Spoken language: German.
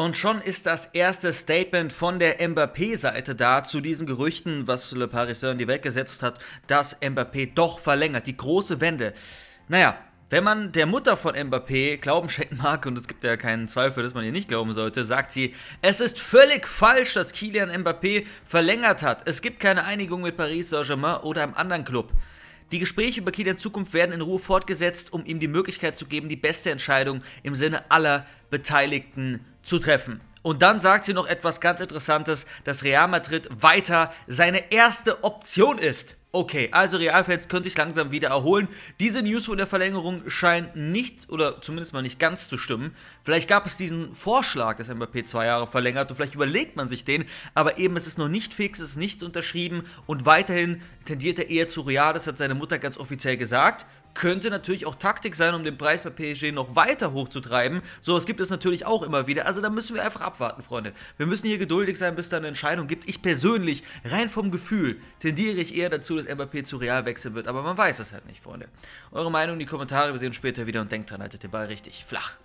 Und schon ist das erste Statement von der Mbappé-Seite da zu diesen Gerüchten, was Le Parisien in die Welt gesetzt hat, dass Mbappé doch verlängert. Die große Wende. Naja, wenn man der Mutter von Mbappé Glauben schenken mag, und es gibt ja keinen Zweifel, dass man ihr nicht glauben sollte, sagt sie, es ist völlig falsch, dass Kilian Mbappé verlängert hat. Es gibt keine Einigung mit Paris Saint-Germain oder einem anderen Club. Die Gespräche über Kilian Zukunft werden in Ruhe fortgesetzt, um ihm die Möglichkeit zu geben, die beste Entscheidung im Sinne aller Beteiligten zu treffen. Und dann sagt sie noch etwas ganz Interessantes, dass Real Madrid weiter seine erste Option ist. Okay, also Realfans können sich langsam wieder erholen. Diese News von der Verlängerung scheinen nicht oder zumindest mal nicht ganz zu stimmen. Vielleicht gab es diesen Vorschlag, dass MVP zwei Jahre verlängert und vielleicht überlegt man sich den, aber eben es ist noch nicht fix, es ist nichts unterschrieben und weiterhin tendiert er eher zu Real, das hat seine Mutter ganz offiziell gesagt könnte natürlich auch Taktik sein, um den Preis bei PSG noch weiter hochzutreiben. Sowas gibt es natürlich auch immer wieder. Also da müssen wir einfach abwarten, Freunde. Wir müssen hier geduldig sein, bis es da eine Entscheidung gibt. Ich persönlich, rein vom Gefühl, tendiere ich eher dazu, dass Mbappé zu Real wechseln wird. Aber man weiß es halt nicht, Freunde. Eure Meinung in die Kommentare. Wir sehen uns später wieder und denkt dran, haltet den Ball richtig flach.